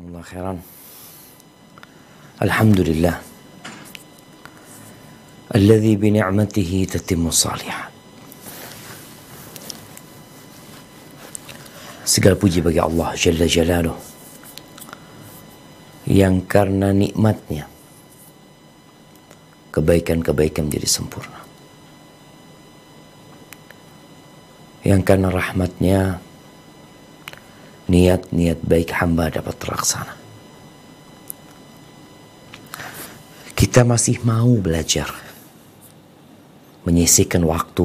Allah khairan. Alhamdulillah. Alladhi bi ni'matihi tatimmu salihan. Segala puji bagi Allah Jalla Jalaluh yang karena nikmatnya kebaikan-kebaikan menjadi sempurna. Yang karena rahmatnya niat-niat baik hamba dapat terlaksana. Kita masih mau belajar, menyisihkan waktu,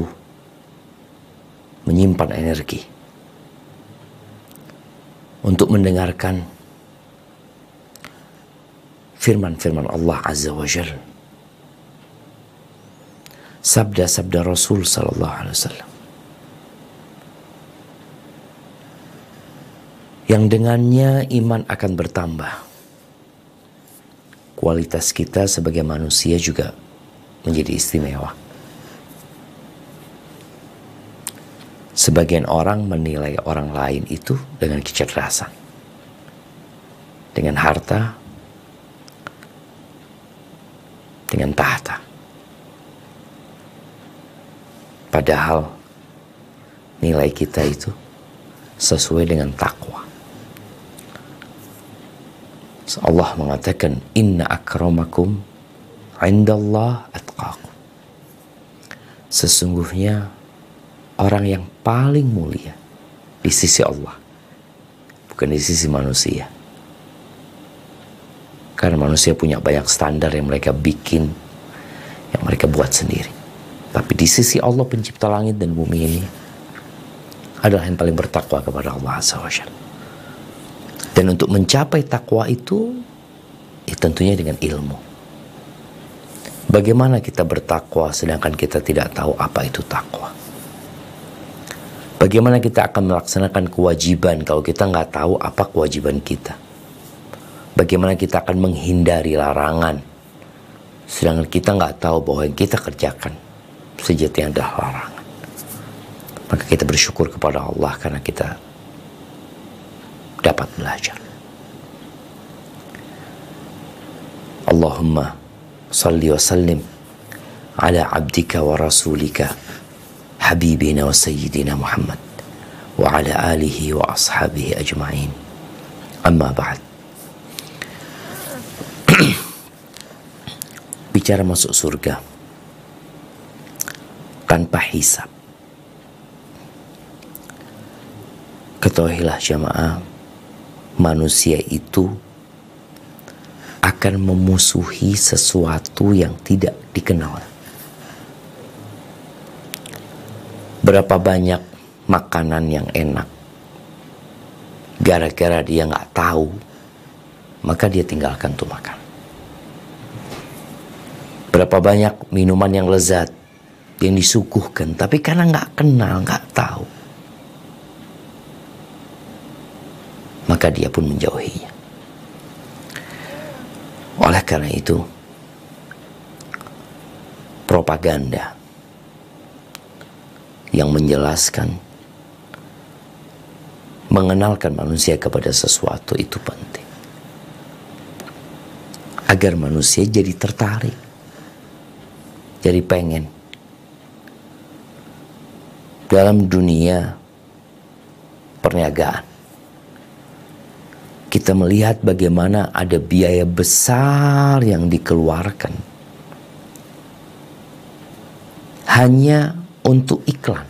menyimpan energi untuk mendengarkan firman-firman Allah Azza wa Jalla. Sabda-sabda Rasul Sallallahu Alaihi Wasallam yang dengannya iman akan bertambah. Kualitas kita sebagai manusia juga menjadi istimewa. Sebagian orang menilai orang lain itu dengan kecerdasan, dengan harta, dengan tahta. Padahal nilai kita itu sesuai dengan takwa. Allah mengatakan inna akramakum indallah atqakum. Sesungguhnya orang yang paling mulia di sisi Allah bukan di sisi manusia. Karena manusia punya banyak standar yang mereka bikin, yang mereka buat sendiri. Tapi di sisi Allah pencipta langit dan bumi ini adalah yang paling bertakwa kepada Allah Subhanahu wa dan untuk mencapai takwa itu eh, tentunya dengan ilmu. Bagaimana kita bertakwa sedangkan kita tidak tahu apa itu takwa? Bagaimana kita akan melaksanakan kewajiban kalau kita nggak tahu apa kewajiban kita? Bagaimana kita akan menghindari larangan sedangkan kita nggak tahu bahwa yang kita kerjakan sejati adalah larangan? Maka kita bersyukur kepada Allah karena kita dapat belajar. Allahumma salli wa sallim ala abdika wa rasulika habibina wa sayyidina Muhammad wa ala alihi wa ashabihi ajma'in. Amma ba'd. Bicara masuk surga tanpa hisab. Ketahuilah jamaah manusia itu akan memusuhi sesuatu yang tidak dikenal. Berapa banyak makanan yang enak, gara-gara dia nggak tahu, maka dia tinggalkan tuh makan. Berapa banyak minuman yang lezat yang disuguhkan, tapi karena nggak kenal, nggak tahu, maka dia pun menjauhinya. Oleh karena itu, propaganda yang menjelaskan mengenalkan manusia kepada sesuatu itu penting. Agar manusia jadi tertarik. Jadi pengen. Dalam dunia perniagaan kita melihat bagaimana ada biaya besar yang dikeluarkan hanya untuk iklan.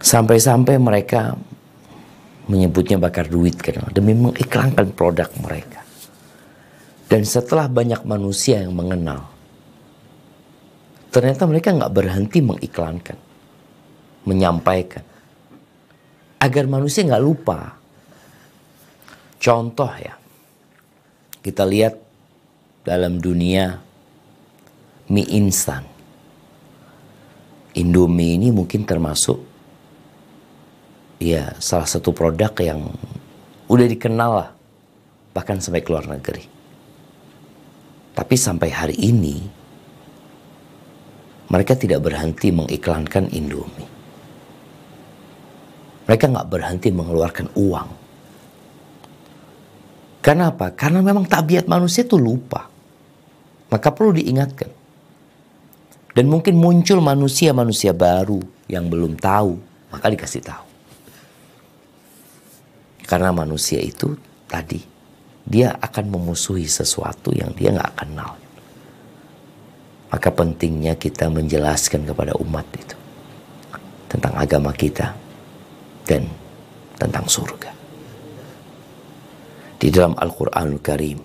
Sampai-sampai mereka menyebutnya bakar duit karena demi mengiklankan produk mereka. Dan setelah banyak manusia yang mengenal, ternyata mereka nggak berhenti mengiklankan, menyampaikan agar manusia nggak lupa. Contoh ya, kita lihat dalam dunia mie instan. Indomie ini mungkin termasuk ya salah satu produk yang udah dikenal lah bahkan sampai ke luar negeri. Tapi sampai hari ini mereka tidak berhenti mengiklankan Indomie. Mereka nggak berhenti mengeluarkan uang. Kenapa? Karena memang tabiat manusia itu lupa. Maka perlu diingatkan. Dan mungkin muncul manusia-manusia baru yang belum tahu, maka dikasih tahu. Karena manusia itu tadi dia akan memusuhi sesuatu yang dia nggak kenal. Maka pentingnya kita menjelaskan kepada umat itu tentang agama kita, dan tentang surga. Di dalam al quran al Karim,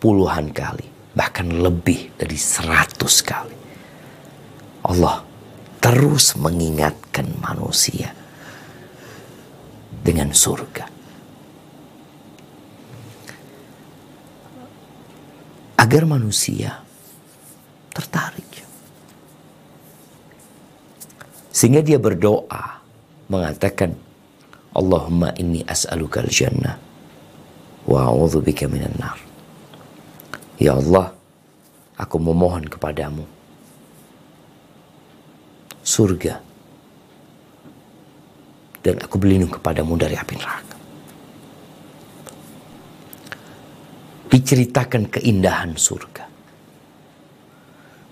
puluhan kali, bahkan lebih dari seratus kali, Allah terus mengingatkan manusia dengan surga. Agar manusia tertarik. Sehingga dia berdoa mengatakan Allahumma inni as'alukal jannah wa a'udzubika minan nar. Ya Allah, aku memohon kepadamu surga dan aku berlindung kepadamu dari api neraka. Diceritakan keindahan surga.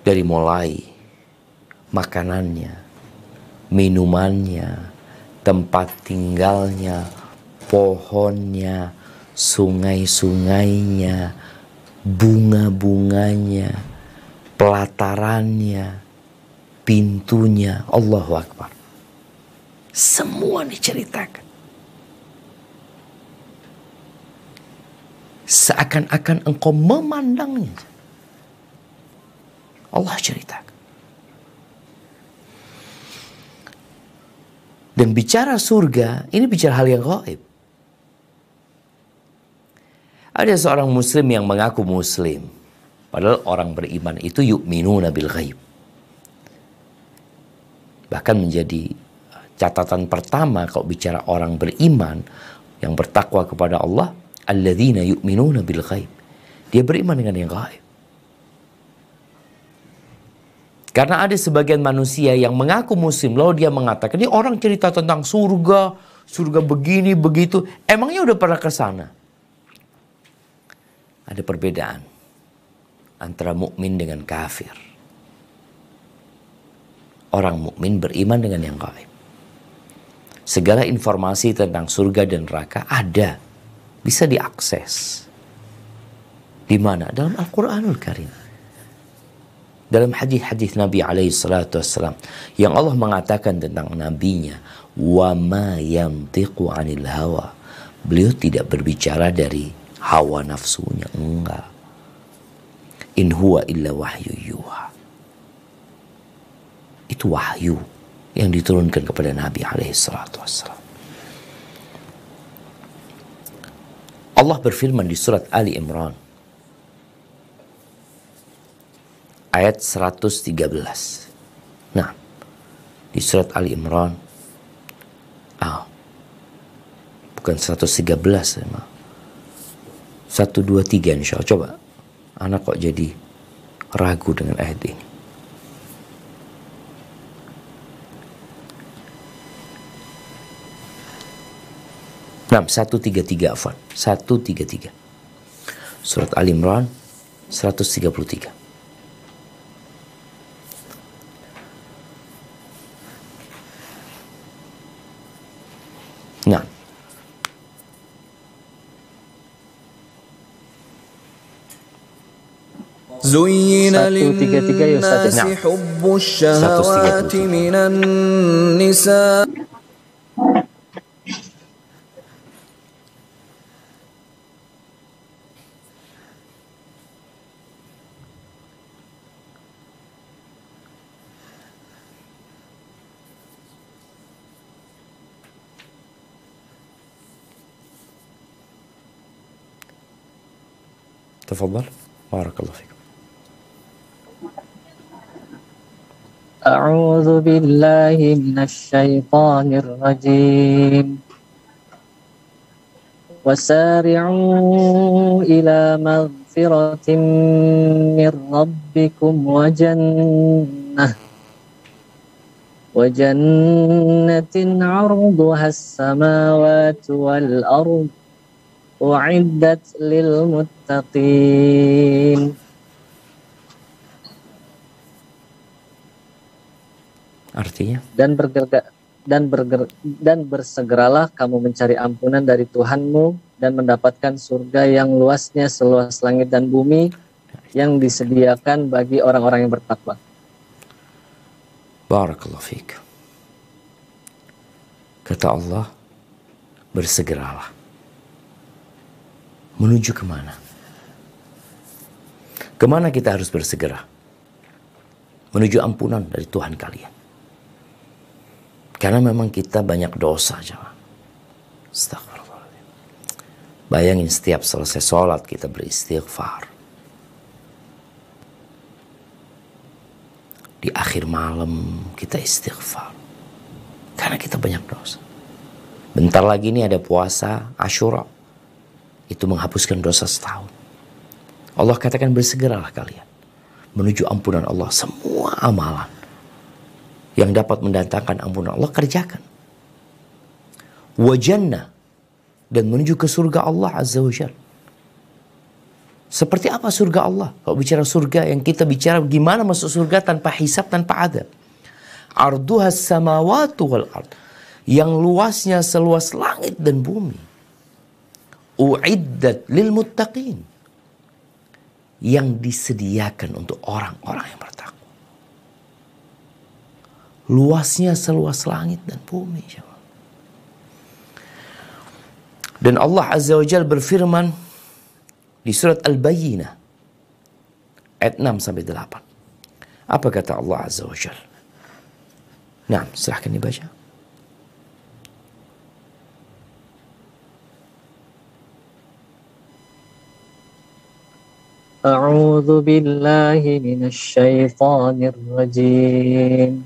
Dari mulai makanannya, minumannya, tempat tinggalnya, pohonnya, sungai-sungainya, bunga-bunganya, pelatarannya, pintunya. Allahu Akbar. Semua diceritakan. Seakan-akan engkau memandangnya. Allah ceritakan. Dan bicara surga, ini bicara hal yang gaib. Ada seorang muslim yang mengaku muslim. Padahal orang beriman itu yuk minu nabil ghaib. Bahkan menjadi catatan pertama kalau bicara orang beriman yang bertakwa kepada Allah, alladzina minu nabil ghaib. Dia beriman dengan yang gaib. Karena ada sebagian manusia yang mengaku muslim, lalu dia mengatakan, ini orang cerita tentang surga, surga begini, begitu. Emangnya udah pernah ke sana? Ada perbedaan antara mukmin dengan kafir. Orang mukmin beriman dengan yang gaib. Segala informasi tentang surga dan neraka ada, bisa diakses. Di mana? Dalam Al-Qur'anul Karim dalam hadis-hadis Nabi alaihi salatu wasallam yang Allah mengatakan tentang nabinya wa ma yamtiqu anil hawa beliau tidak berbicara dari hawa nafsunya enggak in huwa illa wahyu yuha itu wahyu yang diturunkan kepada Nabi alaihi salatu wasallam Allah berfirman di surat Ali Imran ayat 113. Nah, di surat Ali Imran ah, bukan 113 emang. 123 insya Allah. Coba anak kok jadi ragu dengan ayat ini. Nah, 133 afwan. 133. Surat Al Imran 133. نعم زين للناس نعم. حب الشهوات من النساء تفضل بارك الله فيك أعوذ بالله من الشيطان الرجيم وسارعوا إلى مغفرة من ربكم وجنة وجنة عرضها السماوات والأرض wa'iddat lil muttaqin artinya dan bergerak dan berger, dan bersegeralah kamu mencari ampunan dari Tuhanmu dan mendapatkan surga yang luasnya seluas langit dan bumi yang disediakan bagi orang-orang yang bertakwa. Barakallahu fiik. Kata Allah, bersegeralah menuju kemana? Kemana kita harus bersegera? Menuju ampunan dari Tuhan kalian. Karena memang kita banyak dosa, jemaah. Astagfirullahaladzim. Bayangin setiap selesai sholat kita beristighfar. Di akhir malam kita istighfar. Karena kita banyak dosa. Bentar lagi ini ada puasa Ashura itu menghapuskan dosa setahun. Allah katakan bersegeralah kalian menuju ampunan Allah semua amalan yang dapat mendatangkan ampunan Allah kerjakan. Wajannah dan menuju ke surga Allah Azza wa Seperti apa surga Allah? Kalau bicara surga yang kita bicara gimana masuk surga tanpa hisap, tanpa adab. Arduhas samawatu wal ard. Yang luasnya seluas langit dan bumi uiddat lil muttaqin yang disediakan untuk orang-orang yang bertakwa. Luasnya seluas langit dan bumi. Dan Allah Azza wa Jal berfirman di surat Al-Bayyinah ayat 6 sampai 8. Apa kata Allah Azza wa Jal? Nah, silahkan dibaca. أعوذ بالله من الشيطان الرجيم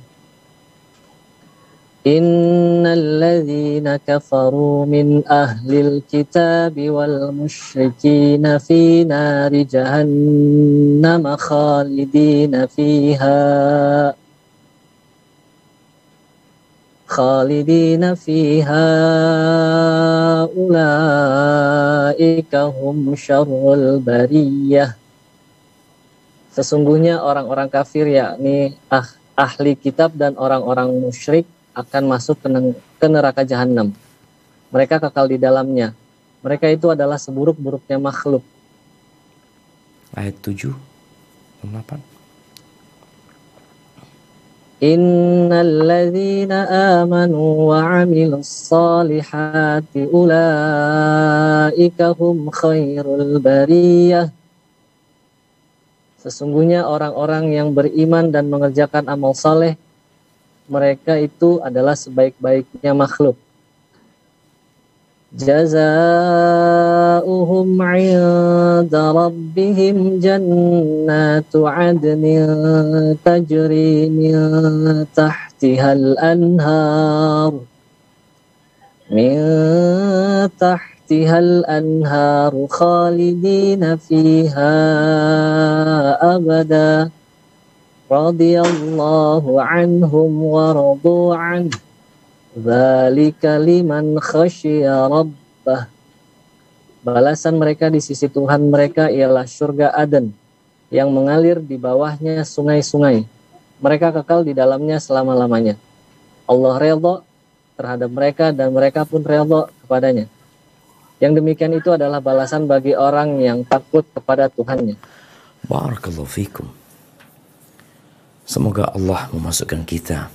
إن الذين كفروا من أهل الكتاب والمشركين في نار جهنم خالدين فيها خالدين فيها أولئك هم شر البريه Sesungguhnya orang-orang kafir yakni ah, ahli kitab dan orang-orang musyrik akan masuk ke, ke neraka jahanam. Mereka kekal di dalamnya. Mereka itu adalah seburuk-buruknya makhluk. Ayat 7, 8. Innalladzina amanu wa amilus salihati أولئك هم خير Sesungguhnya orang-orang yang beriman dan mengerjakan amal saleh, mereka itu adalah sebaik-baiknya makhluk. 'inda rabbihim jannatu 'adnin tajri min من تحتها الأنهار من تحت تحتها الأنهار خالدين فيها أبدا رضي الله عنهم ورضوا عنه ذلك لمن خشي ربه Balasan mereka di sisi Tuhan mereka ialah surga Aden yang mengalir di bawahnya sungai-sungai. Mereka kekal di dalamnya selama-lamanya. Allah redha terhadap mereka dan mereka pun redha kepadanya. Yang demikian itu adalah balasan bagi orang yang takut kepada Tuhannya. Barakallahu fikum. Semoga Allah memasukkan kita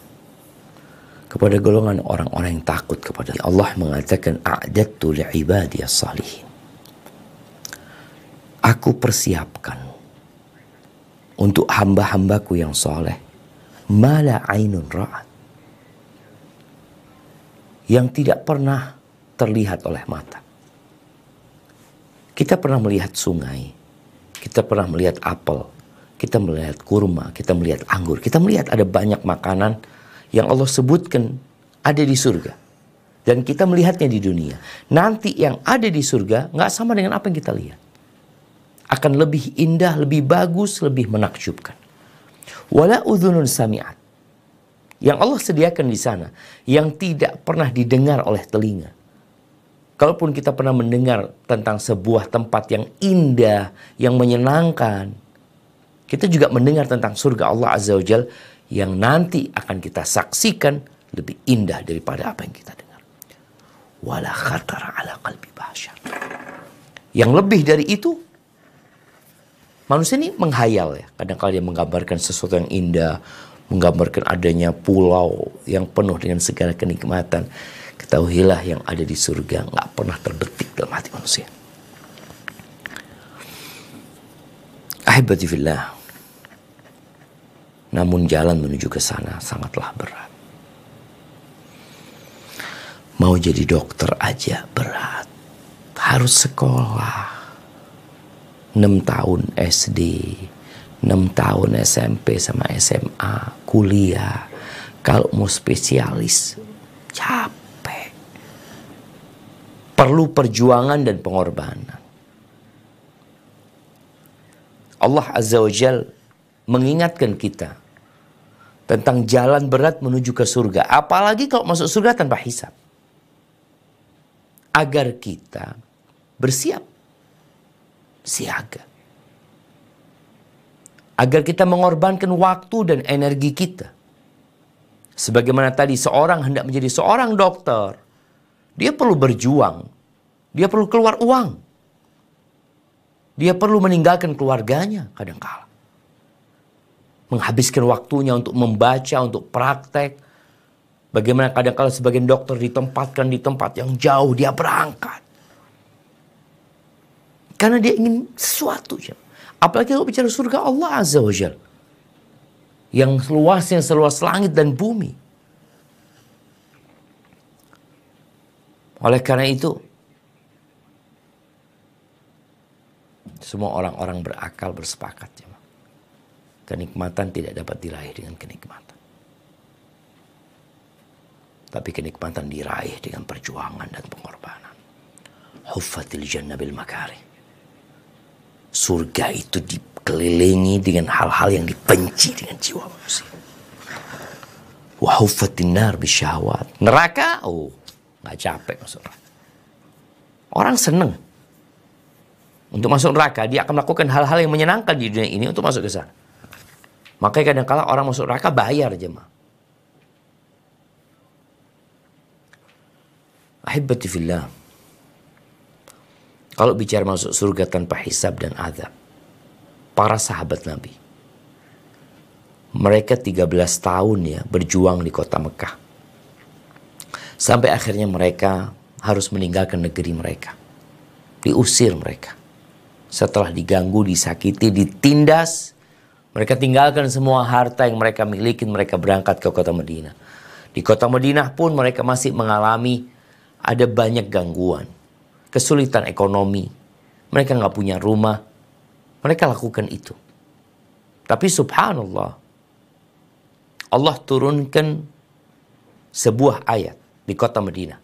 kepada golongan orang-orang yang takut kepada Allah mengatakan a'dattu li'ibadi salihin. Aku persiapkan untuk hamba-hambaku yang soleh mala ainun ra'at yang tidak pernah terlihat oleh mata kita pernah melihat sungai, kita pernah melihat apel, kita melihat kurma, kita melihat anggur, kita melihat ada banyak makanan yang Allah sebutkan ada di surga. Dan kita melihatnya di dunia. Nanti yang ada di surga nggak sama dengan apa yang kita lihat. Akan lebih indah, lebih bagus, lebih menakjubkan. Wala udhunun sami'at. Yang Allah sediakan di sana, yang tidak pernah didengar oleh telinga Kalaupun kita pernah mendengar tentang sebuah tempat yang indah, yang menyenangkan, kita juga mendengar tentang surga Allah Azza wa Jal yang nanti akan kita saksikan lebih indah daripada apa yang kita dengar. Wala khatar ala qalbi bashar. Yang lebih dari itu, manusia ini menghayal ya. Kadang-kadang dia menggambarkan sesuatu yang indah, menggambarkan adanya pulau yang penuh dengan segala kenikmatan ketahuilah yang ada di surga nggak pernah terdetik dalam hati manusia. Alhamdulillah. Namun jalan menuju ke sana sangatlah berat. Mau jadi dokter aja berat. Harus sekolah. 6 tahun SD, 6 tahun SMP sama SMA, kuliah. Kalau mau spesialis, capek perlu perjuangan dan pengorbanan. Allah Azza wa Jal mengingatkan kita tentang jalan berat menuju ke surga. Apalagi kalau masuk surga tanpa hisap. Agar kita bersiap. Siaga. Agar kita mengorbankan waktu dan energi kita. Sebagaimana tadi seorang hendak menjadi seorang dokter dia perlu berjuang. Dia perlu keluar uang. Dia perlu meninggalkan keluarganya kadangkala. Menghabiskan waktunya untuk membaca, untuk praktek. Bagaimana kadangkala sebagian dokter ditempatkan di tempat yang jauh, dia berangkat. Karena dia ingin sesuatu. Apalagi kalau bicara surga Allah Azza wa Jal. yang luasnya seluas langit dan bumi. Oleh karena itu, semua orang-orang berakal bersepakat. ya Kenikmatan tidak dapat diraih dengan kenikmatan. Tapi kenikmatan diraih dengan perjuangan dan pengorbanan. Huffatil jannah bil makari. Surga itu dikelilingi dengan hal-hal yang dibenci dengan jiwa manusia. Wahufatinar bisyawat. Neraka, oh Nggak capek masuk neraka. Orang seneng untuk masuk neraka. Dia akan melakukan hal-hal yang menyenangkan di dunia ini untuk masuk ke sana. Makanya kadang kala orang masuk neraka bayar jemaah. Ahibati fillah. Kalau bicara masuk surga tanpa hisab dan azab. Para sahabat Nabi. Mereka 13 tahun ya berjuang di kota Mekah. Sampai akhirnya mereka harus meninggalkan negeri mereka. Diusir mereka. Setelah diganggu, disakiti, ditindas, mereka tinggalkan semua harta yang mereka miliki, mereka berangkat ke kota Madinah. Di kota Madinah pun mereka masih mengalami ada banyak gangguan, kesulitan ekonomi. Mereka nggak punya rumah. Mereka lakukan itu. Tapi subhanallah, Allah turunkan sebuah ayat di kota Medina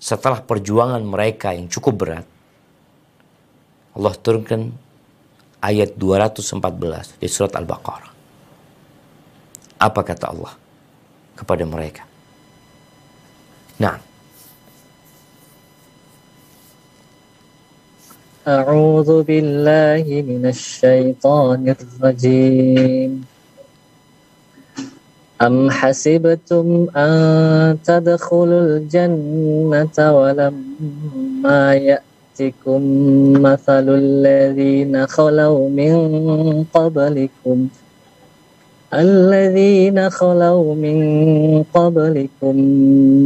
Setelah perjuangan mereka yang cukup berat, Allah turunkan ayat 214 di surat Al-Baqarah. Apa kata Allah kepada mereka? Nah. A'udzu billahi minasy syaithanir rajim. أم حسبتم أن تدخلوا الجنة ولما يأتكم مثل الذين خلوا من قبلكم الذين خلوا من قبلكم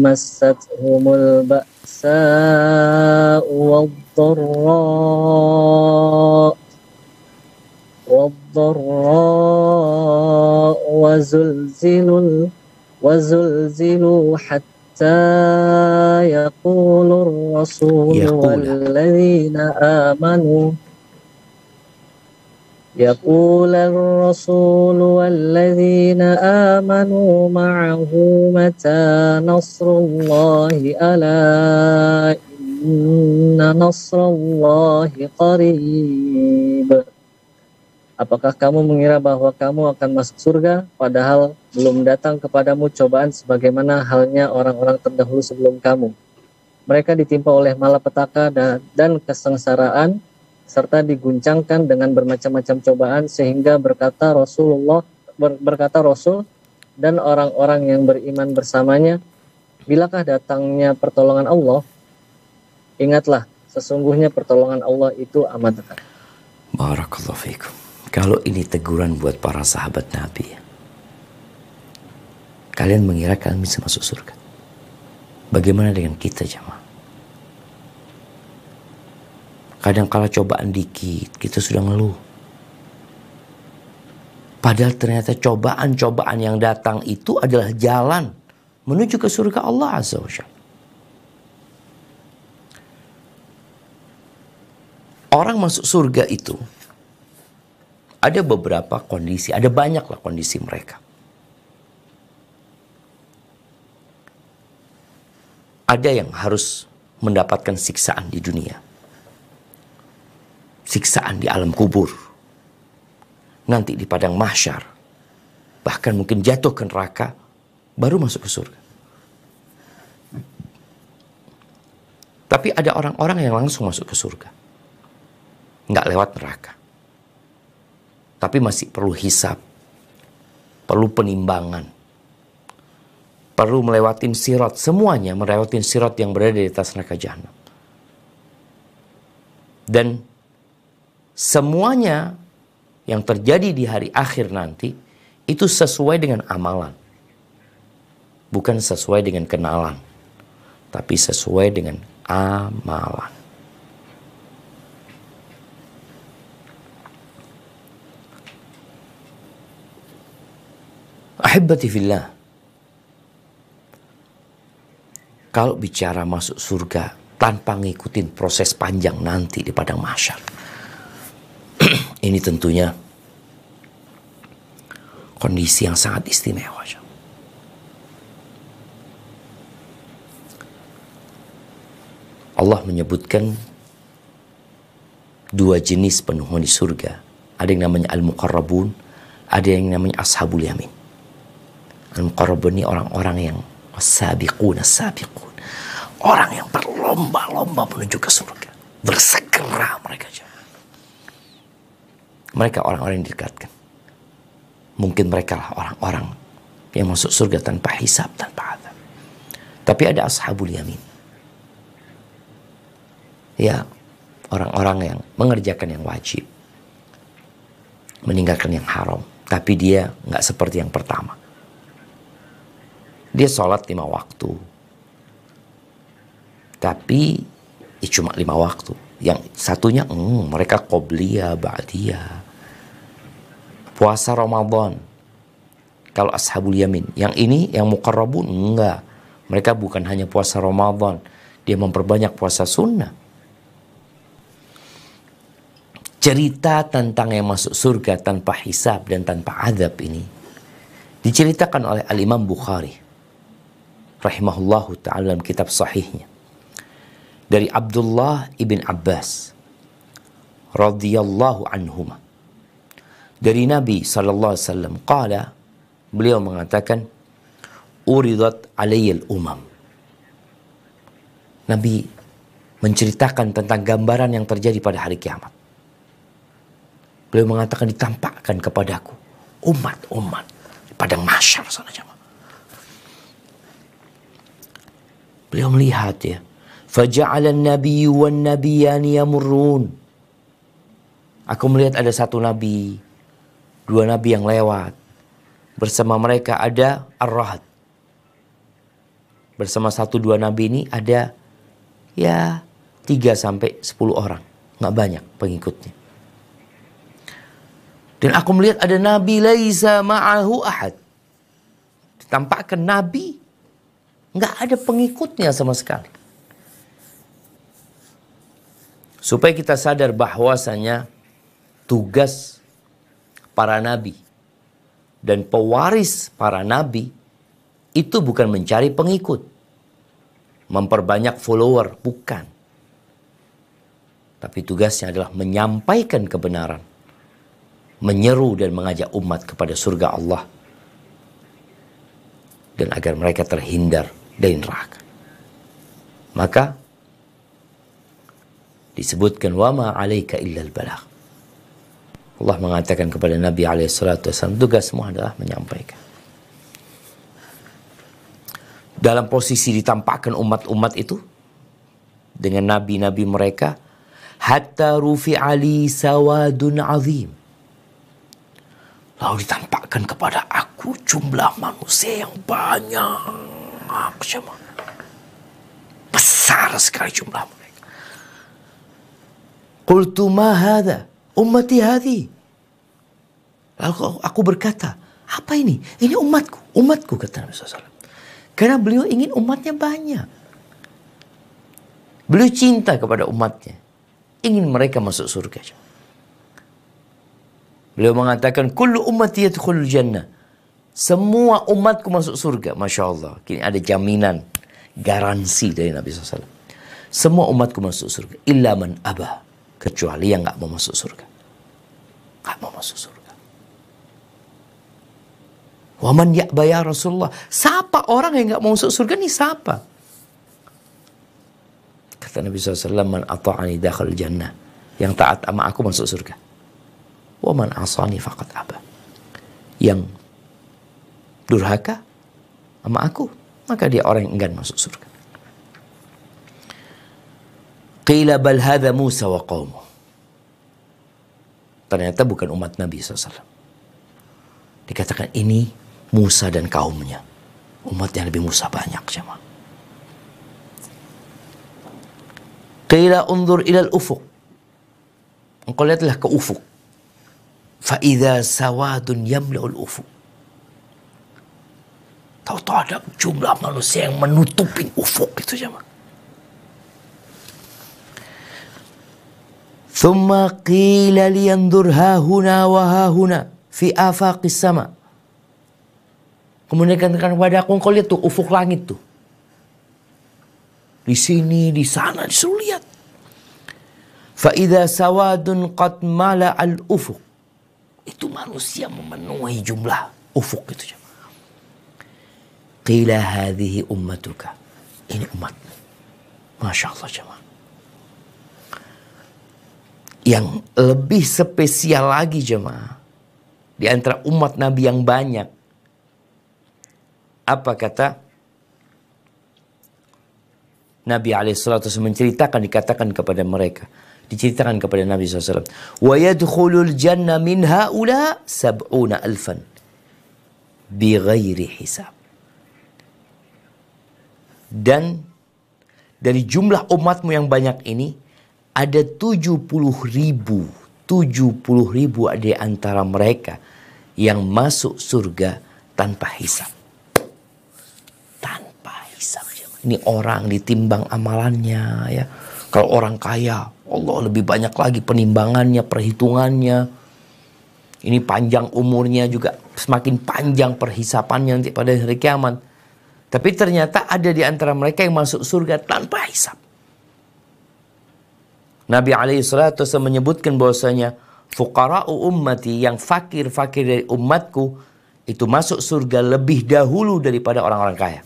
مستهم البأساء والضراء ضراء وزلزلوا وزلزلوا حتى يقول الرسول يقول. والذين آمنوا يقول الرسول والذين آمنوا معه متى نصر الله ألا إن نصر الله قريب Apakah kamu mengira bahwa kamu akan masuk surga, padahal belum datang kepadamu cobaan sebagaimana halnya orang-orang terdahulu sebelum kamu? Mereka ditimpa oleh malapetaka dan kesengsaraan, serta diguncangkan dengan bermacam-macam cobaan, sehingga berkata Rasulullah ber, berkata Rasul dan orang-orang yang beriman bersamanya, bilakah datangnya pertolongan Allah? Ingatlah, sesungguhnya pertolongan Allah itu amat dekat. Barakallahu fiikum. Kalau ini teguran buat para sahabat Nabi, kalian mengira kalian bisa masuk surga. Bagaimana dengan kita jemaah? Kadang kala cobaan dikit, kita sudah ngeluh. Padahal ternyata cobaan-cobaan yang datang itu adalah jalan menuju ke surga Allah Azza wa Orang masuk surga itu ada beberapa kondisi, ada banyaklah kondisi mereka. Ada yang harus mendapatkan siksaan di dunia. Siksaan di alam kubur. Nanti di padang mahsyar. Bahkan mungkin jatuh ke neraka, baru masuk ke surga. Tapi ada orang-orang yang langsung masuk ke surga. Nggak lewat neraka tapi masih perlu hisap, perlu penimbangan, perlu melewati sirat, semuanya melewati sirat yang berada di atas neraka jahanam. Dan semuanya yang terjadi di hari akhir nanti itu sesuai dengan amalan. Bukan sesuai dengan kenalan, tapi sesuai dengan amalan. Ahibati fillah. Kalau bicara masuk surga tanpa ngikutin proses panjang nanti di padang mahsyar. Ini tentunya kondisi yang sangat istimewa. Allah menyebutkan dua jenis di surga. Ada yang namanya al-muqarrabun, ada yang namanya ashabul yamin ini orang-orang yang sabiquna sabiqun. Orang yang berlomba-lomba menuju ke surga. Bersegera mereka jemaah. Mereka orang-orang yang didekatkan. Mungkin mereka lah orang-orang yang masuk surga tanpa hisab, tanpa azab. Tapi ada ashabul yamin. Ya, orang-orang yang mengerjakan yang wajib. Meninggalkan yang haram. Tapi dia nggak seperti yang pertama dia sholat lima waktu. Tapi ya cuma lima waktu. Yang satunya mm, mereka qobliya, ba'diya. Puasa Ramadan. Kalau ashabul yamin. Yang ini yang mukarrabun enggak. Mereka bukan hanya puasa Ramadan. Dia memperbanyak puasa sunnah. Cerita tentang yang masuk surga tanpa hisab dan tanpa adab ini diceritakan oleh Al-Imam Bukhari rahimahullahu taala dalam kitab sahihnya dari Abdullah ibn Abbas radhiyallahu anhuma dari Nabi sallallahu alaihi wasallam qala beliau mengatakan uridat alayyal umam Nabi menceritakan tentang gambaran yang terjadi pada hari kiamat beliau mengatakan ditampakkan kepadaku umat-umat pada masyar sana jemaah Beliau melihat ya. Faja'ala Nabi wan nabiyani yamurrun. Aku melihat ada satu nabi, dua nabi yang lewat. Bersama mereka ada ar rahd Bersama satu dua nabi ini ada ya 3 sampai 10 orang. Nggak banyak pengikutnya. Dan aku melihat ada nabi laisa ma'ahu ahad. Ditampakkan nabi Nggak ada pengikutnya sama sekali. Supaya kita sadar bahwasanya tugas para nabi dan pewaris para nabi itu bukan mencari pengikut, memperbanyak follower, bukan. Tapi tugasnya adalah menyampaikan kebenaran, menyeru dan mengajak umat kepada surga Allah dan agar mereka terhindar dari neraka. Maka disebutkan wama alaika illa al balagh. Allah mengatakan kepada Nabi alaihi salatu wasallam semua adalah menyampaikan. Dalam posisi ditampakkan umat-umat itu dengan nabi-nabi mereka hatta rufi ali sawadun azim. Lalu ditampakkan kepada aku jumlah manusia yang banyak cuma ya, besar sekali jumlah mereka. Qultu ma hadha ummati hadi. Lalu aku berkata, apa ini? Ini umatku, umatku kata Nabi SAW. Karena beliau ingin umatnya banyak. Beliau cinta kepada umatnya. Ingin mereka masuk surga. Beliau mengatakan, Kullu ummati yadkhulul jannah. Semua umatku masuk surga. Masya Allah. Kini ada jaminan. Garansi dari Nabi SAW. Semua umatku masuk surga. Illa man abah. Kecuali yang nggak mau masuk surga. Nggak mau masuk surga. Waman ya Rasulullah. Siapa orang yang nggak mau masuk surga nih? Siapa? Kata Nabi SAW, Man ato'ani dakhal jannah. Yang taat sama aku masuk surga. Waman asani fakat abah. Yang durhaka sama aku, maka dia orang yang enggan masuk surga. Qila bal hadha Musa wa qawmu. Ternyata bukan umat Nabi SAW. Dikatakan ini Musa dan kaumnya. Umat yang lebih Musa banyak jemaah. Qila undur ilal ufuk. Engkau lihatlah ke ufuk. Fa'idha sawadun yamla'ul ufuk. Tahu-tahu ada jumlah manusia yang menutupi ufuk itu zaman. Thumma qila liyandur hahuna wa hahuna fi afaqis sama. Kemudian katakan kepada aku, engkau lihat tuh ufuk langit tuh. Di sini, di sana, disuruh lihat. Fa'idha sawadun qad mala al ufuk. Itu manusia memenuhi jumlah ufuk itu. Qila hadhihi ummatuka. Ini umatmu. Masya Allah jemaah. Yang lebih spesial lagi jemaah. Di antara umat Nabi yang banyak. Apa kata Nabi salatu menceritakan dikatakan kepada mereka diceritakan kepada Nabi SAW. Wa yadkhulul jannah min haula sab'una alfan bighairi hisab. Dan dari jumlah umatmu yang banyak ini, ada 70 ribu, puluh ribu di antara mereka yang masuk surga tanpa hisap. Tanpa hisap. Ya. Ini orang ditimbang amalannya ya. Kalau orang kaya, Allah lebih banyak lagi penimbangannya, perhitungannya. Ini panjang umurnya juga, semakin panjang perhisapannya nanti pada hari kiamat tapi ternyata ada di antara mereka yang masuk surga tanpa hisap. Nabi alaihissalatu menyebutkan bahwasanya fuqara'u ummati yang fakir-fakir dari umatku itu masuk surga lebih dahulu daripada orang-orang kaya.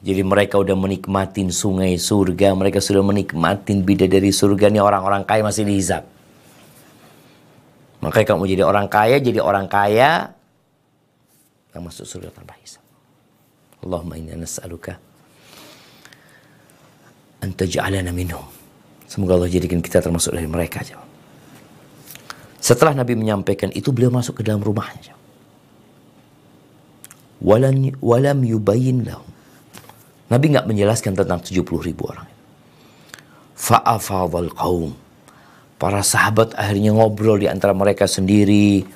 Jadi mereka udah menikmati sungai surga, mereka sudah menikmati bida dari surga nih orang-orang kaya masih dihisap. Makanya mau jadi orang kaya, jadi orang kaya, yang masuk surga tanpa hisab. Allahumma inna nas'aluka an taj'alana minhum. Semoga Allah jadikan kita termasuk dari mereka. aja. Setelah Nabi menyampaikan itu, beliau masuk ke dalam rumahnya. Walan, walam yubayin lahum. Nabi nggak menjelaskan tentang 70 ribu orang. Faafawal qaum. Para sahabat akhirnya ngobrol di antara mereka sendiri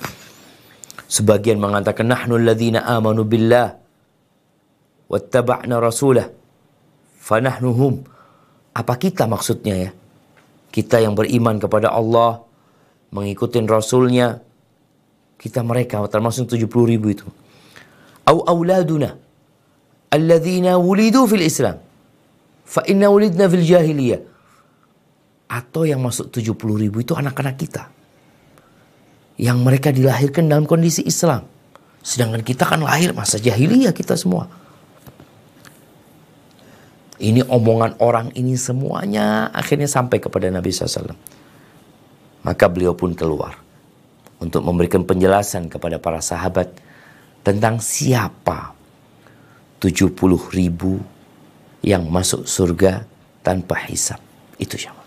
Sebagian mengatakan nahnu alladhina amanu billah wattaba'na rasulah fanahnuhum. Apa kita maksudnya ya? Kita yang beriman kepada Allah, mengikuti Rasulnya, kita mereka termasuk 70 ribu itu. Au auladuna alladzina wulidu fil Islam fa inna wulidna fil jahiliyah. Atau yang masuk 70 ribu itu anak-anak kita yang mereka dilahirkan dalam kondisi Islam. Sedangkan kita kan lahir masa jahiliyah kita semua. Ini omongan orang ini semuanya akhirnya sampai kepada Nabi SAW. Maka beliau pun keluar untuk memberikan penjelasan kepada para sahabat tentang siapa 70 ribu yang masuk surga tanpa hisap. Itu siapa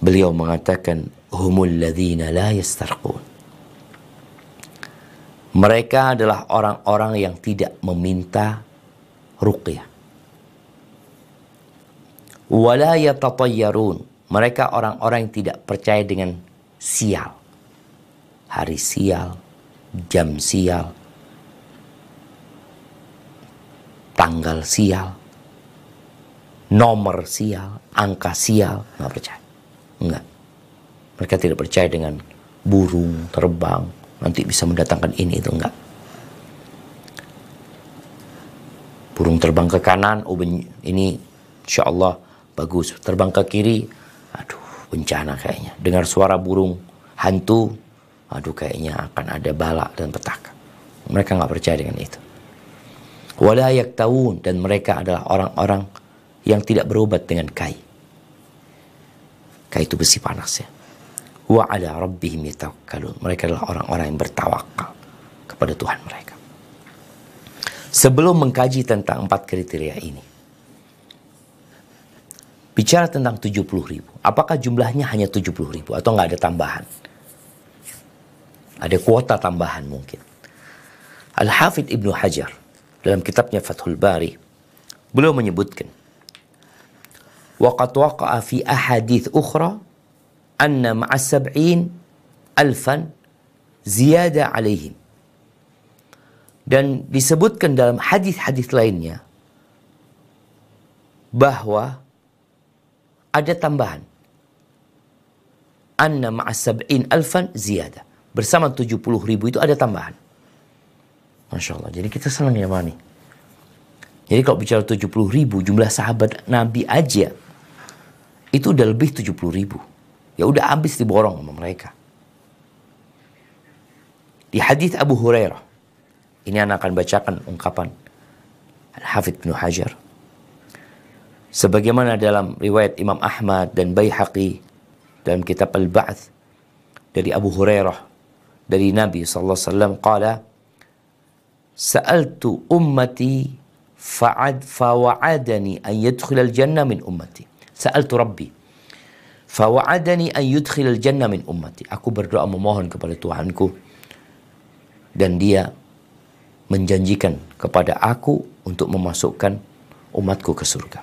Beliau mengatakan humul ladzina la yastarqun. Mereka adalah orang-orang yang tidak meminta ruqyah. Wala yatatayyarun. Mereka orang-orang yang tidak percaya dengan sial. Hari sial, jam sial, tanggal sial, nomor sial, angka sial, nggak percaya. Enggak. Mereka tidak percaya dengan burung terbang nanti bisa mendatangkan ini itu enggak. Burung terbang ke kanan, oh ini insya Allah bagus. Terbang ke kiri, aduh bencana kayaknya. Dengar suara burung hantu, aduh kayaknya akan ada bala dan petaka. Mereka nggak percaya dengan itu. Walayak tahun dan mereka adalah orang-orang yang tidak berobat dengan kai. Kayak itu besi panas ya. Wa ala rabbihim yatawakkalun. Mereka adalah orang-orang yang bertawakal kepada Tuhan mereka. Sebelum mengkaji tentang empat kriteria ini, bicara tentang 70 ribu. Apakah jumlahnya hanya 70 ribu atau nggak ada tambahan? Ada kuota tambahan mungkin. Al-Hafidh Ibnu Hajar dalam kitabnya Fathul Bari, beliau menyebutkan وقد وقع في أحاديث أخرى أن مع السبعين ألفا زيادة عليهم dan disebutkan dalam hadis-hadis lainnya bahwa ada tambahan anna ma'asab'in alfan ziyada bersama 70 ribu itu ada tambahan Masya Allah jadi kita senang ya Mani jadi kalau bicara 70 ribu jumlah sahabat Nabi aja itu udah lebih 70 ribu. Ya udah habis diborong sama mereka. Di hadis Abu Hurairah. Ini anak akan bacakan ungkapan Al-Hafidh bin Hajar. Sebagaimana dalam riwayat Imam Ahmad dan Baihaqi dalam kitab Al-Ba'th dari Abu Hurairah dari Nabi sallallahu alaihi wasallam qala Sa'altu ummati fa'ad fawa'adani an yadkhul al-jannah min ummati. Sa'altu Rabbi. Fawa'adani an yudkhilal jannah min ummati. Aku berdoa memohon kepada Tuhanku. Dan dia menjanjikan kepada aku untuk memasukkan umatku ke surga.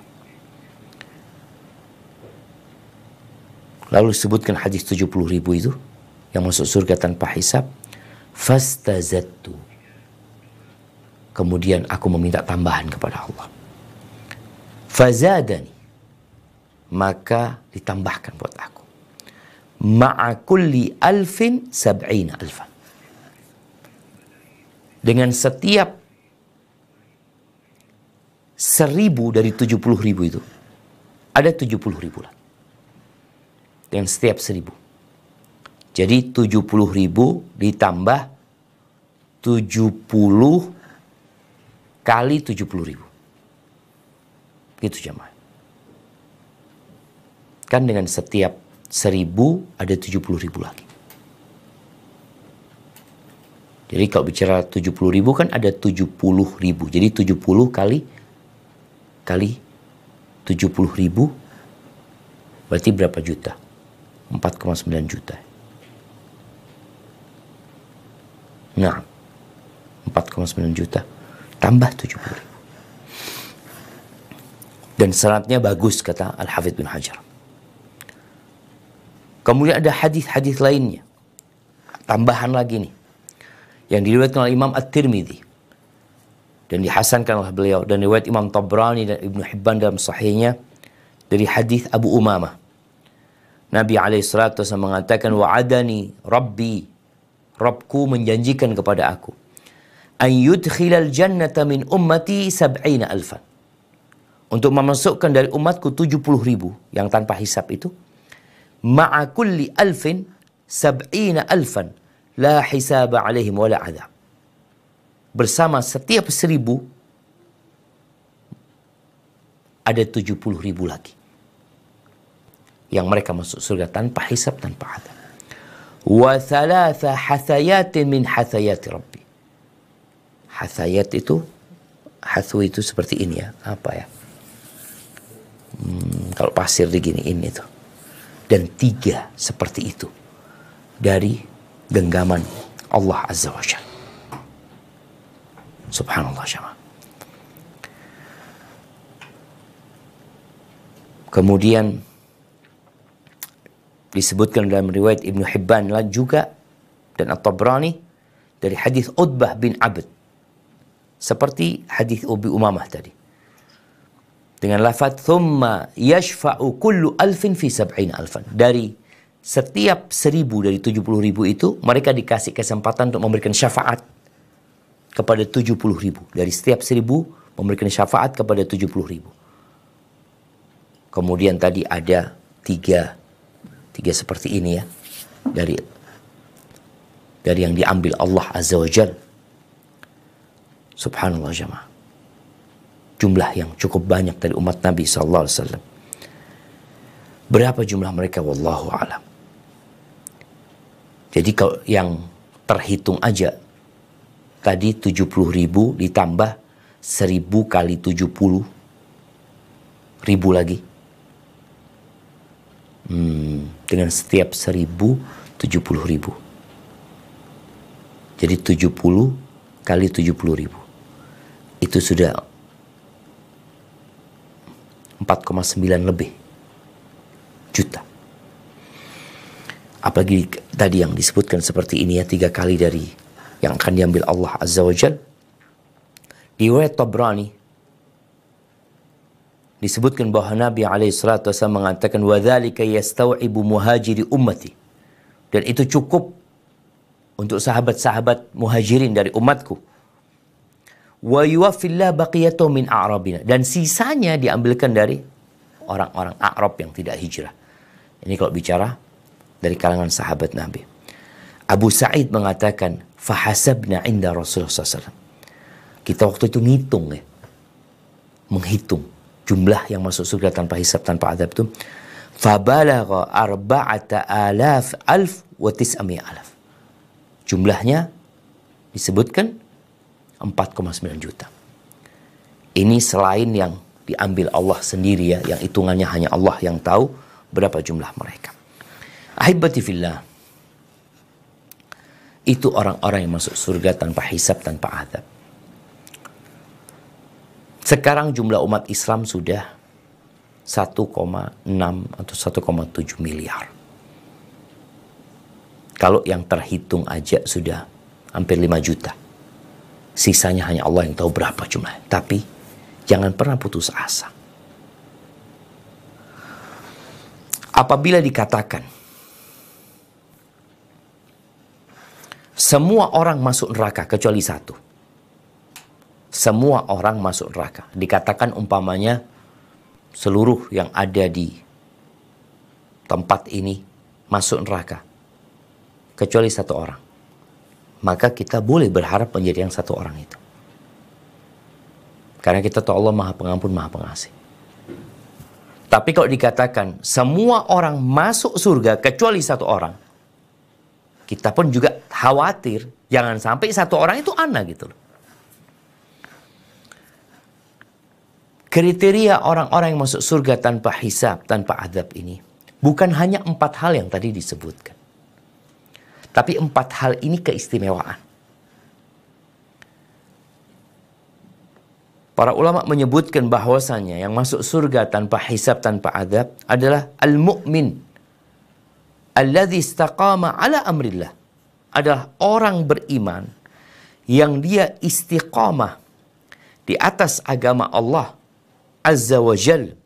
Lalu sebutkan hadis 70 ribu itu yang masuk surga tanpa hisab. Fastazattu. Kemudian aku meminta tambahan kepada Allah. Fazadani maka ditambahkan buat aku. Ma'akulli alfin sab'ina alfan. Dengan setiap seribu dari tujuh puluh ribu itu, ada tujuh puluh ribu lah. Dengan setiap seribu. Jadi tujuh puluh ribu ditambah tujuh puluh kali tujuh puluh ribu. Gitu jamaah kan dengan setiap seribu ada tujuh puluh ribu lagi. Jadi kalau bicara tujuh puluh ribu kan ada tujuh puluh ribu. Jadi tujuh puluh kali kali tujuh puluh ribu berarti berapa juta? Empat koma sembilan juta. Nah, empat koma sembilan juta tambah 70 ribu. Dan seratnya bagus kata Al-Hafidh bin Hajar. Kemudian ada hadis-hadis lainnya. Tambahan lagi nih. Yang diriwayatkan oleh Imam At-Tirmidzi dan dihasankan oleh beliau dan riwayat Imam Tabrani dan Ibnu Hibban dalam sahihnya dari hadis Abu Umamah. Nabi Wasallam mengatakan wa'adani rabbi Rabbku menjanjikan kepada aku an yudkhilal jannata min ummati sab'ina alfan untuk memasukkan dari umatku 70 ribu yang tanpa hisap itu ma'a kulli alfin sab'ina alfan la hisaba alaihim wala adab. Bersama setiap seribu ada tujuh puluh ribu lagi yang mereka masuk surga tanpa hisab tanpa adab. Wa thalatha hathayatin min hathayati Rabbi. Hathayat itu hathu itu seperti ini ya, apa ya? Hmm, kalau pasir diginiin itu dan tiga seperti itu dari genggaman Allah Azza wa Jal. Subhanallah syama. Kemudian disebutkan dalam riwayat Ibnu Hibban juga dan At-Tabrani dari hadis Utbah bin Abd seperti hadis Ubi Umamah tadi dengan lafaz thumma yashfa'u kullu alfin fi sab'in alfan. Dari setiap seribu dari tujuh puluh ribu itu mereka dikasih kesempatan untuk memberikan syafaat kepada tujuh puluh ribu. Dari setiap seribu memberikan syafaat kepada tujuh puluh ribu. Kemudian tadi ada tiga tiga seperti ini ya dari dari yang diambil Allah Azza wa Jal. Subhanallah jemaah jumlah yang cukup banyak dari umat Nabi Sallallahu Alaihi Wasallam. Berapa jumlah mereka? Wallahu alam. Jadi kalau yang terhitung aja tadi 70 ribu ditambah 1000 kali 70 ribu lagi. Hmm, dengan setiap 1000 70 ribu. Jadi 70 kali 70 ribu. Itu sudah 4,9 lebih juta. Apalagi tadi yang disebutkan seperti ini ya tiga kali dari yang akan diambil Allah Azza wa Jal. Di riwayat Tabrani disebutkan bahwa Nabi alaihi salatu wasallam mengatakan dzalika yastau'ibu muhajiri ummati. Dan itu cukup untuk sahabat-sahabat muhajirin dari umatku wa yuwaffillah baqiyatu min a'rabina dan sisanya diambilkan dari orang-orang Arab yang tidak hijrah. Ini kalau bicara dari kalangan sahabat Nabi. Abu Sa'id mengatakan fahasabna inda Rasulullah SAW. Kita waktu itu ngitung ya. Menghitung jumlah yang masuk surga tanpa hisab tanpa adab itu fabalagha arba'ata alaf alf wa tis'ami alaf. Jumlahnya disebutkan 4,9 juta. Ini selain yang diambil Allah sendiri ya, yang hitungannya hanya Allah yang tahu berapa jumlah mereka. Ahibati fillah. Itu orang-orang yang masuk surga tanpa hisab, tanpa adab. Sekarang jumlah umat Islam sudah 1,6 atau 1,7 miliar. Kalau yang terhitung aja sudah hampir 5 juta. Sisanya hanya Allah yang tahu berapa jumlahnya. Tapi jangan pernah putus asa. Apabila dikatakan semua orang masuk neraka kecuali satu. Semua orang masuk neraka. Dikatakan umpamanya seluruh yang ada di tempat ini masuk neraka. Kecuali satu orang maka kita boleh berharap menjadi yang satu orang itu. Karena kita tahu Allah Maha Pengampun, Maha Pengasih. Tapi kalau dikatakan semua orang masuk surga kecuali satu orang, kita pun juga khawatir jangan sampai satu orang itu anak gitu loh. Kriteria orang-orang yang masuk surga tanpa hisab, tanpa adab ini bukan hanya empat hal yang tadi disebutkan. Tapi empat hal ini keistimewaan. Para ulama menyebutkan bahwasannya yang masuk surga tanpa hisab tanpa adab adalah al-mu'min alladzi istaqama ala amrillah adalah orang beriman yang dia istiqamah di atas agama Allah Azza wa Jal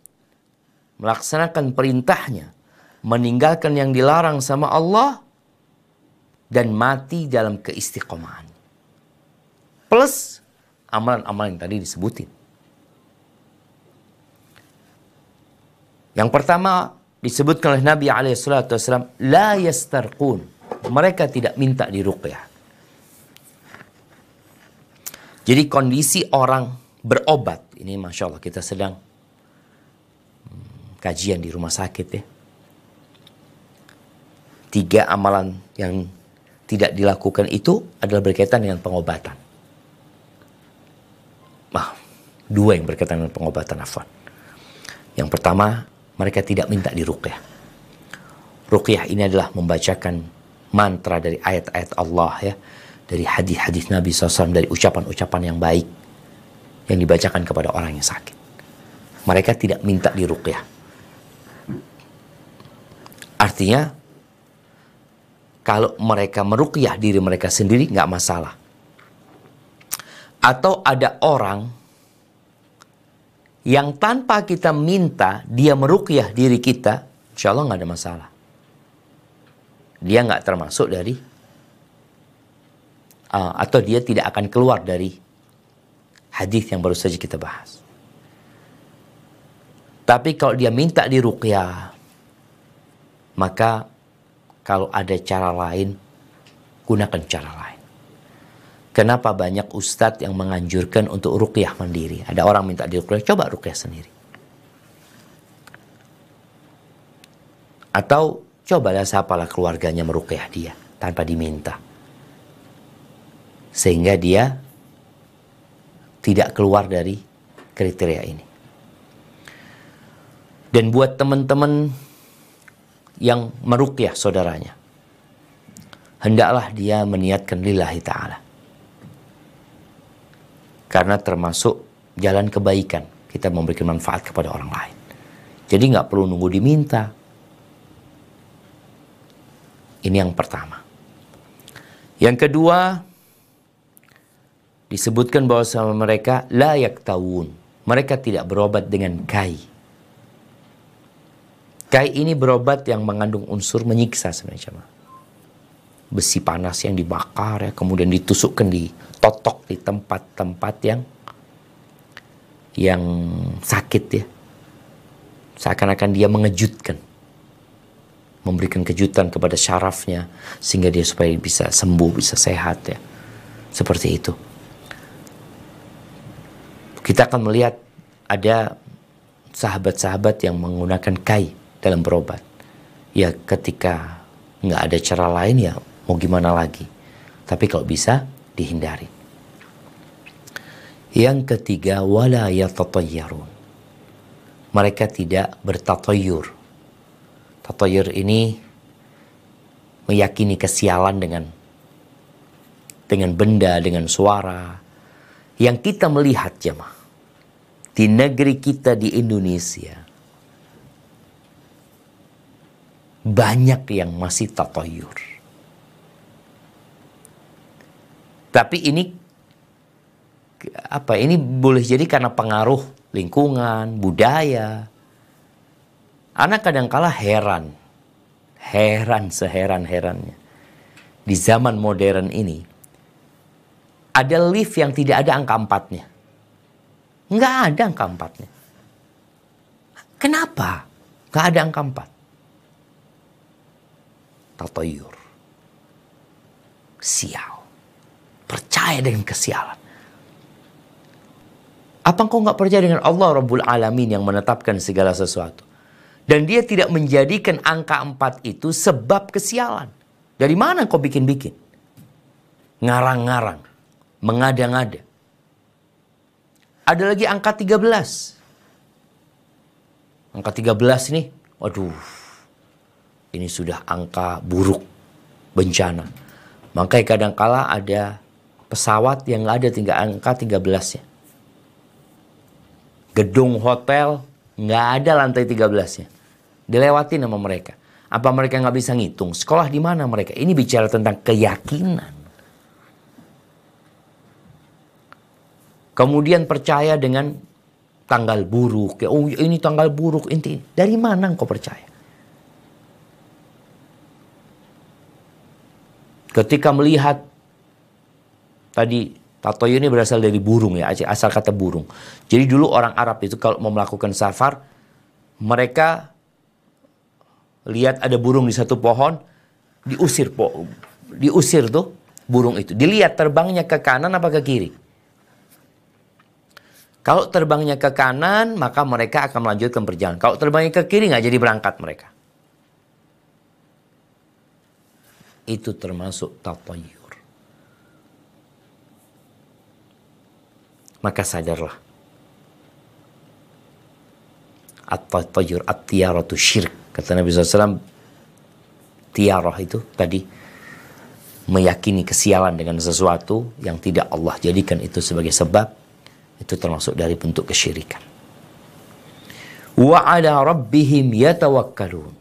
melaksanakan perintahnya meninggalkan yang dilarang sama Allah dan mati dalam keistiqomahan. Plus amalan-amalan yang tadi disebutin. Yang pertama disebutkan oleh Nabi SAW, La yastarkun. Mereka tidak minta ruqyah. Jadi kondisi orang berobat, ini Masya Allah kita sedang hmm, kajian di rumah sakit ya. Tiga amalan yang tidak dilakukan itu adalah berkaitan dengan pengobatan. Nah, dua yang berkaitan dengan pengobatan afwan. Yang pertama, mereka tidak minta diruqyah. Ruqyah ini adalah membacakan mantra dari ayat-ayat Allah ya, dari hadis-hadis Nabi SAW, dari ucapan-ucapan yang baik yang dibacakan kepada orang yang sakit. Mereka tidak minta diruqyah. Artinya kalau mereka merukyah diri mereka sendiri nggak masalah. Atau ada orang yang tanpa kita minta dia merukyah diri kita, insya Allah nggak ada masalah. Dia nggak termasuk dari uh, atau dia tidak akan keluar dari hadis yang baru saja kita bahas. Tapi kalau dia minta dirukyah maka kalau ada cara lain, gunakan cara lain. Kenapa banyak ustadz yang menganjurkan untuk rukyah mandiri? Ada orang minta di rukyah, coba rukyah sendiri. Atau cobalah siapalah keluarganya merukyah dia tanpa diminta. Sehingga dia tidak keluar dari kriteria ini. Dan buat teman-teman yang merukyah saudaranya. Hendaklah dia meniatkan lillahi ta'ala. Karena termasuk jalan kebaikan. Kita memberikan manfaat kepada orang lain. Jadi nggak perlu nunggu diminta. Ini yang pertama. Yang kedua, disebutkan bahwa sama mereka layak tahun Mereka tidak berobat dengan kai Kai ini berobat yang mengandung unsur menyiksa sebenarnya Cuman. Besi panas yang dibakar ya, kemudian ditusukkan di totok di tempat-tempat yang yang sakit ya. Seakan-akan dia mengejutkan. Memberikan kejutan kepada syarafnya sehingga dia supaya bisa sembuh, bisa sehat ya. Seperti itu. Kita akan melihat ada sahabat-sahabat yang menggunakan kai dalam berobat. Ya ketika nggak ada cara lain ya mau gimana lagi. Tapi kalau bisa dihindari. Yang ketiga, wala yatatayyarun. Mereka tidak bertatoyur. Tatoyur ini meyakini kesialan dengan dengan benda, dengan suara yang kita melihat jemaah di negeri kita di Indonesia banyak yang masih tatoyur. Tapi ini apa? Ini boleh jadi karena pengaruh lingkungan, budaya. Anak kadang kala heran, heran seheran-herannya. Di zaman modern ini, ada lift yang tidak ada angka empatnya. Enggak ada angka empatnya. Kenapa? Enggak ada angka empat tatayur. Sial. Percaya dengan kesialan. Apa engkau nggak percaya dengan Allah Rabbul Alamin yang menetapkan segala sesuatu? Dan dia tidak menjadikan angka empat itu sebab kesialan. Dari mana kau bikin-bikin? Ngarang-ngarang. Mengada-ngada. Ada lagi angka 13. Angka 13 nih. Waduh, ini sudah angka buruk bencana. Makanya kadangkala ada pesawat yang nggak ada tinggal angka 13 ya. Gedung hotel nggak ada lantai 13 ya. Dilewati nama mereka. Apa mereka nggak bisa ngitung? Sekolah di mana mereka? Ini bicara tentang keyakinan. Kemudian percaya dengan tanggal buruk. Ya, oh ini tanggal buruk. Inti dari mana engkau percaya? ketika melihat tadi tato ini berasal dari burung ya, asal kata burung. Jadi dulu orang Arab itu kalau mau melakukan safar, mereka lihat ada burung di satu pohon, diusir po, diusir tuh burung itu. Dilihat terbangnya ke kanan apa ke kiri. Kalau terbangnya ke kanan, maka mereka akan melanjutkan perjalanan. Kalau terbangnya ke kiri, nggak jadi berangkat mereka. itu termasuk tatayur. Maka sadarlah. At-tatayur, at-tiaratu syirik Kata Nabi SAW, tiarah itu tadi meyakini kesialan dengan sesuatu yang tidak Allah jadikan itu sebagai sebab itu termasuk dari bentuk kesyirikan. Wa ala rabbihim yatawakkalun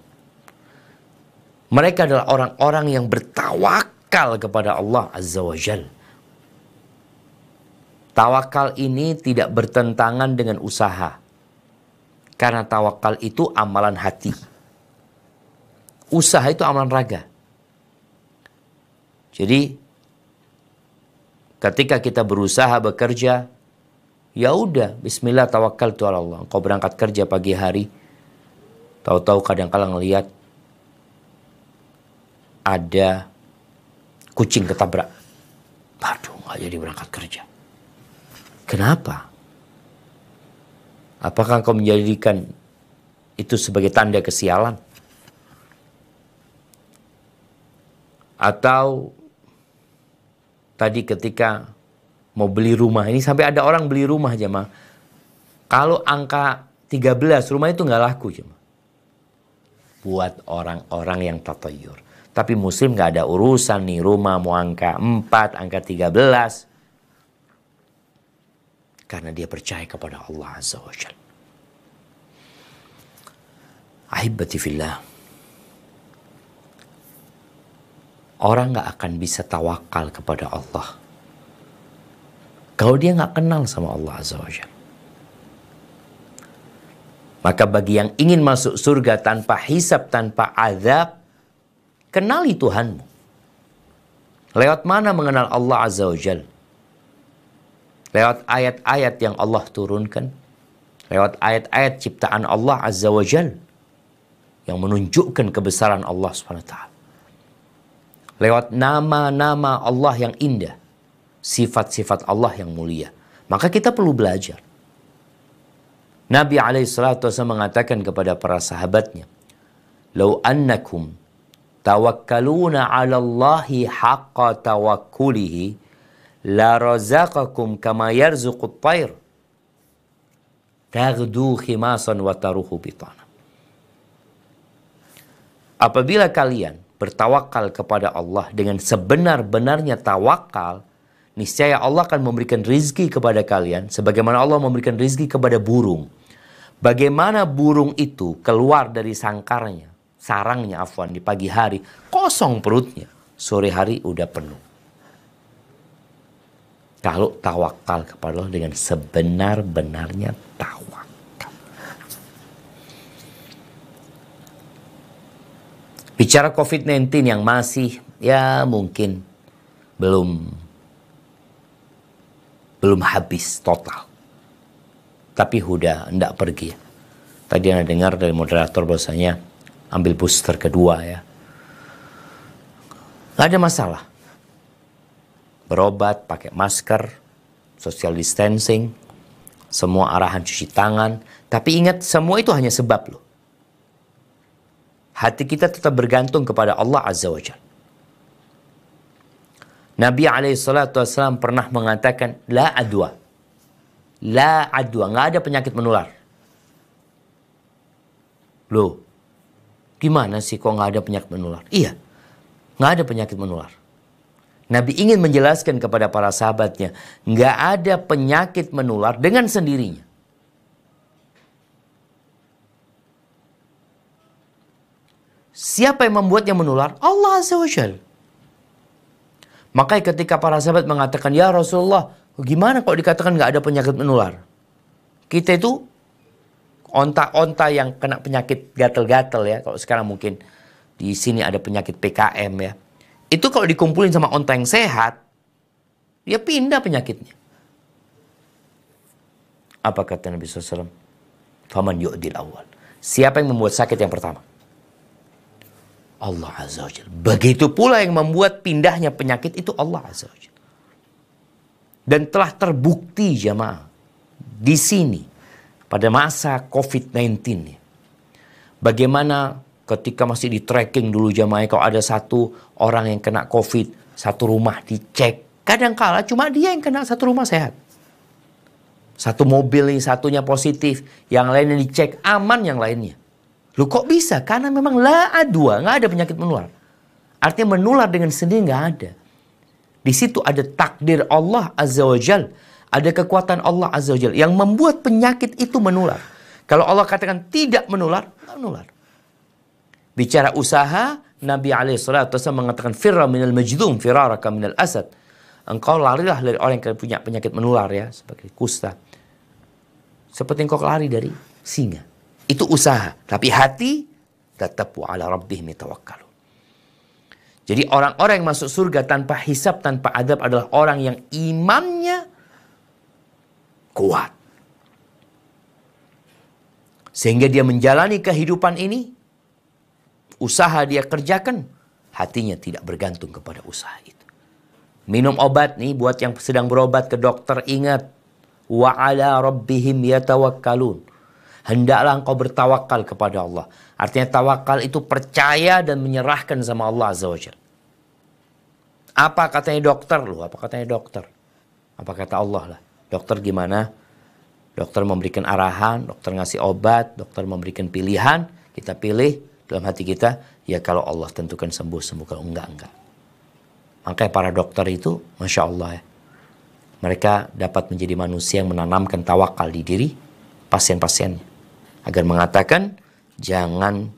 mereka adalah orang-orang yang bertawakal kepada Allah Azza wa Jal. Tawakal ini tidak bertentangan dengan usaha. Karena tawakal itu amalan hati. Usaha itu amalan raga. Jadi ketika kita berusaha bekerja, ya udah bismillah tawakal tuh Allah. Kau berangkat kerja pagi hari, tahu-tahu kadang-kadang lihat ada kucing ketabrak. Aduh, nggak jadi berangkat kerja. Kenapa? Apakah kau menjadikan itu sebagai tanda kesialan? Atau tadi ketika mau beli rumah, ini sampai ada orang beli rumah aja mah. Kalau angka 13 rumah itu nggak laku jemaah. Buat orang-orang yang tatoyur. Tapi muslim gak ada urusan nih rumah mau angka 4, angka 13. Karena dia percaya kepada Allah Azza wa Jal. Ahibati fillah. Orang nggak akan bisa tawakal kepada Allah. Kalau dia nggak kenal sama Allah Azza wa Jal. Maka bagi yang ingin masuk surga tanpa hisap, tanpa azab, Kenali Tuhanmu. Lewat mana mengenal Allah Azza wa Jal? Lewat ayat-ayat yang Allah turunkan. Lewat ayat-ayat ciptaan Allah Azza wa Jal. Yang menunjukkan kebesaran Allah Subhanahu Lewat nama-nama Allah yang indah. Sifat-sifat Allah yang mulia. Maka kita perlu belajar. Nabi alaihissalatu mengatakan kepada para sahabatnya, "Lau annakum tawakkaluna 'ala Allahi haqqa tawakkulihi la razaqakum kama yarzuqut tayr taghdu khimasan wa taruhu bitana. Apabila kalian bertawakal kepada Allah dengan sebenar-benarnya tawakal, niscaya Allah akan memberikan rizki kepada kalian sebagaimana Allah memberikan rizki kepada burung. Bagaimana burung itu keluar dari sangkarnya sarangnya afwan di pagi hari kosong perutnya sore hari udah penuh kalau tawakal kepada Allah dengan sebenar-benarnya tawakal bicara COVID-19 yang masih ya mungkin belum belum habis total tapi udah ndak pergi tadi anda dengar dari moderator bahwasanya ambil booster kedua ya. Gak ada masalah. Berobat, pakai masker, social distancing, semua arahan cuci tangan. Tapi ingat semua itu hanya sebab loh. Hati kita tetap bergantung kepada Allah Azza wa Jalla. Nabi Wasallam pernah mengatakan, La adwa. La adwa. Nggak ada penyakit menular. Loh, Gimana sih kok nggak ada penyakit menular? Iya, nggak ada penyakit menular. Nabi ingin menjelaskan kepada para sahabatnya, nggak ada penyakit menular dengan sendirinya. Siapa yang membuatnya menular? Allah Azza wa Makanya ketika para sahabat mengatakan, Ya Rasulullah, gimana kok dikatakan nggak ada penyakit menular? Kita itu onta-onta yang kena penyakit gatel-gatel ya. Kalau sekarang mungkin di sini ada penyakit PKM ya. Itu kalau dikumpulin sama onta yang sehat, dia ya pindah penyakitnya. Apa kata Nabi SAW? Faman yu'dil awal. Siapa yang membuat sakit yang pertama? Allah Azza wa Begitu pula yang membuat pindahnya penyakit itu Allah Azza wa Dan telah terbukti jamaah. Di sini pada masa COVID-19. Bagaimana ketika masih di tracking dulu jamaah kalau ada satu orang yang kena COVID, satu rumah dicek. Kadang kala cuma dia yang kena satu rumah sehat. Satu mobil yang satunya positif, yang lainnya dicek aman yang lainnya. Lu kok bisa? Karena memang la dua, nggak ada penyakit menular. Artinya menular dengan sendiri nggak ada. Di situ ada takdir Allah Azza wa Jalla ada kekuatan Allah Azza wa yang membuat penyakit itu menular. Kalau Allah katakan tidak menular, tidak menular. Bicara usaha, Nabi SAW mengatakan firra minal majdum firaraka minal asad. Engkau larilah dari orang yang punya penyakit menular ya, sebagai kusta. Seperti engkau lari dari singa. Itu usaha, tapi hati tetap ala rabbih mitawakkalu. Jadi orang-orang yang masuk surga tanpa hisap, tanpa adab adalah orang yang imannya kuat. Sehingga dia menjalani kehidupan ini, usaha dia kerjakan, hatinya tidak bergantung kepada usaha itu. Minum obat nih buat yang sedang berobat ke dokter ingat wa ala rabbihim yatawakkalun. Hendaklah engkau bertawakal kepada Allah. Artinya tawakal itu percaya dan menyerahkan sama Allah Azza wa Apa katanya dokter lu? Apa katanya dokter? Apa kata Allah lah? Dokter gimana? Dokter memberikan arahan, dokter ngasih obat, dokter memberikan pilihan, kita pilih dalam hati kita, ya kalau Allah tentukan sembuh, sembuh kalau enggak, enggak. Makanya para dokter itu, Masya Allah ya, mereka dapat menjadi manusia yang menanamkan tawakal di diri pasien pasien Agar mengatakan, jangan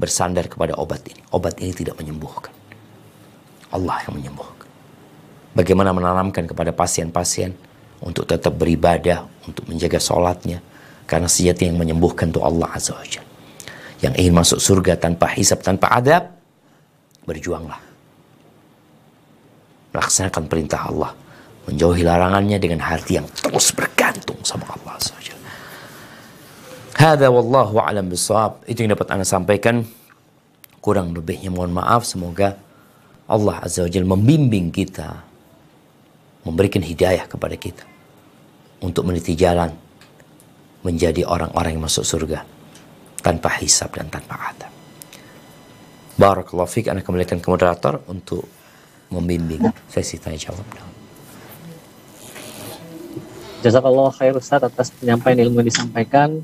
bersandar kepada obat ini. Obat ini tidak menyembuhkan. Allah yang menyembuhkan. Bagaimana menanamkan kepada pasien-pasien, untuk tetap beribadah, untuk menjaga sholatnya. Karena sejati yang menyembuhkan itu Allah Azza wa Jal. Yang ingin masuk surga tanpa hisap, tanpa adab, berjuanglah. Laksanakan perintah Allah. Menjauhi larangannya dengan hati yang terus bergantung sama Allah Azza wa Jal. Hada wallahu alam bisawab. Itu yang dapat Anda sampaikan. Kurang lebihnya mohon maaf. Semoga Allah Azza wa Jal membimbing kita memberikan hidayah kepada kita untuk meniti jalan menjadi orang-orang yang masuk surga tanpa hisap dan tanpa adab. Barakallahu fiik anak kembalikan ke moderator untuk membimbing sesi tanya jawab. Jazakallah khair Ustaz atas penyampaian ilmu yang disampaikan.